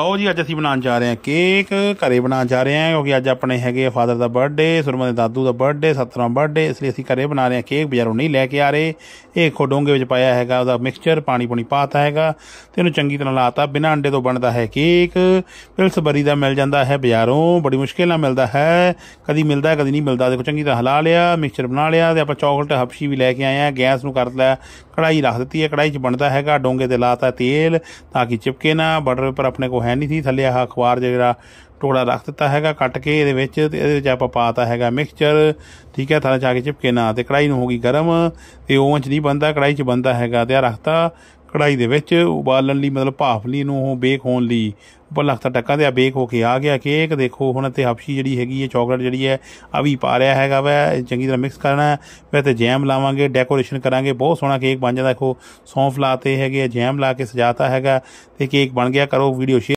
ਲਓ ਜੀ ਅੱਜ ਅਸੀਂ ਬਣਾਉਣ ਜਾ ਰਹੇ ਹਾਂ ਕੇਕ ਘਰੇ ਬਣਾਉਣ ਜਾ ਰਹੇ ਹਾਂ ਕਿਉਂਕਿ ਅੱਜ ਆਪਣੇ ਹੈਗੇ ਫਾਦਰ ਦਾ ਬਰਥਡੇ ਸੁਰਮਾ ਦੇ ਦਾਦੂ ਦਾ ਬਰਥਡੇ ਸਤਰਾ ਬਰਥਡੇ ਇਸ ਲਈ ਅਸੀਂ ਘਰੇ ਬਣਾ ਰਹੇ ਹਾਂ ਕੇਕ ਬਾਜ਼ਾਰੋਂ ਨਹੀਂ ਲੈ ਕੇ ਆ ਰਹੇ ਇਹ ਖੋਡੋਂਗੇ ਵਿੱਚ ਪਾਇਆ ਹੈਗਾ ਉਹਦਾ ਮਿਕਸਚਰ ਪਾਣੀ ਪੁਣੀ ਪਾਤਾ ਹੈਗਾ ਤੇ ਇਹਨੂੰ ਚੰਗੀ ਤਰ੍ਹਾਂ ਲਾਤਾ ਬਿਨਾਂ ਅੰਡੇ ਤੋਂ ਬਣਦਾ ਹੈ ਕੇਕ ਪਿਲਸਬਰੀ ਦਾ ਮਿਲ ਜਾਂਦਾ ਹੈ ਬਾਜ਼ਾਰੋਂ ਬੜੀ ਮੁਸ਼ਕਿਲ ਨਾਲ ਮਿਲਦਾ ਹੈ ਕਦੀ ਮਿਲਦਾ ਕਦੀ ਨਹੀਂ ਮਿਲਦਾ ਦੇਖੋ ਚੰਗੀ ਤਰ੍ਹਾਂ ਹਲਾ ਲਿਆ ਮਿਕਸਚਰ ਬਣਾ ਲਿਆ ਤੇ ਆਪਾਂ ਚਾਕਲੇਟ ਹਬਸ਼ੀ ਵੀ ਲੈ ਕੇ ਆਏ ਆ ਗੈਸ ਨੂੰ ਕਰ ਲਿਆ ਕੜਾਈ ਰੱਖ ਦਿੱਤੀ ਹੈ ਕੜਾਈ 'ਚ ਬਣਦਾ ਹੈਗਾ ਡੋਂਗੇ ਤੇ ਲਾਤਾ ਤੇਲ ਤਾਂ ਕਿ ਚਿਪਕੇ ਨਾ ਬਟਰ ਉੱਪਰ ਆਪਣੇ ਕੋ ਹੈ ਨਹੀਂ ਸੀ ਥੱਲੇ ਆਹ ਅਖਬਾਰ ਜਿਹੜਾ ਟੋੜਾ ਰੱਖ ਦਿੱਤਾ ਹੈਗਾ ਕੱਟ ਕੇ ਇਹਦੇ ਵਿੱਚ ਤੇ ਇਹਦੇ ਵਿੱਚ ਆਪਾਂ ਪਾਤਾ ਹੈਗਾ ਮਿਕਸਚਰ ਠੀਕ ਹੈ ਥਾਂ ਚਾ ਕੇ ਚਿਪਕੇ ਨਾ ਤੇ ਕੜਾਈ ਨੂੰ ਹੋ ਗਈ ਗਰਮ ਤੇ ਓਵਨ 'ਚ ਨਹੀਂ ਬੰਦਾ ਕੜਾਈ 'ਚ ਬੰਦਾ ਹੈਗਾ ਤੇ ਆ ਰੱਖਤਾ ਕੜਾਈ ਦੇ ਵਿੱਚ ਉਬਾਲਣ ਲਈ ਮਤਲਬ ਭਾਫ ਲਈ ਨੂੰ ਉਹ ਬੇਕ ਹੋਣ ਲਈ ਉੱਪਰ ਲੱਖਤਾ ਟੱਕਾਂ ਤੇ ਆ ਬੇਕ ਹੋ ਕੇ ਆ ਗਿਆ ਕੇਕ ਦੇਖੋ ਹੁਣ ਤੇ ਹਫਸ਼ੀ ਜਿਹੜੀ ਹੈਗੀ ਹੈ ਚਾਕਲੇਟ ਜਿਹੜੀ ਹੈ ਆ ਵੀ ਪਾ ਰਿਆ ਹੈਗਾ ਵੈ ਚੰਗੀ ਤਰ੍ਹਾਂ ਮਿਕਸ ਕਰਨਾ ਹੈ ਵੈ ਤੇ ਜੈਮ ਲਾਵਾਂਗੇ ਡੈਕੋਰੇਸ਼ਨ ਕਰਾਂਗੇ ਬਹੁਤ ਸੋਹਣਾ ਕੇਕ ਬਣ ਜਾਂਦਾ ਦੇਖੋ ਸੌਂਫ ਲਾਤੇ ਹੈਗੇ ਜੈਮ ਲਾ ਕੇ ਸਜਾਤਾ ਹੈਗਾ ਤੇ ਕੇਕ ਬਣ ਗਿਆ ਕਰੋ ਵੀਡੀਓ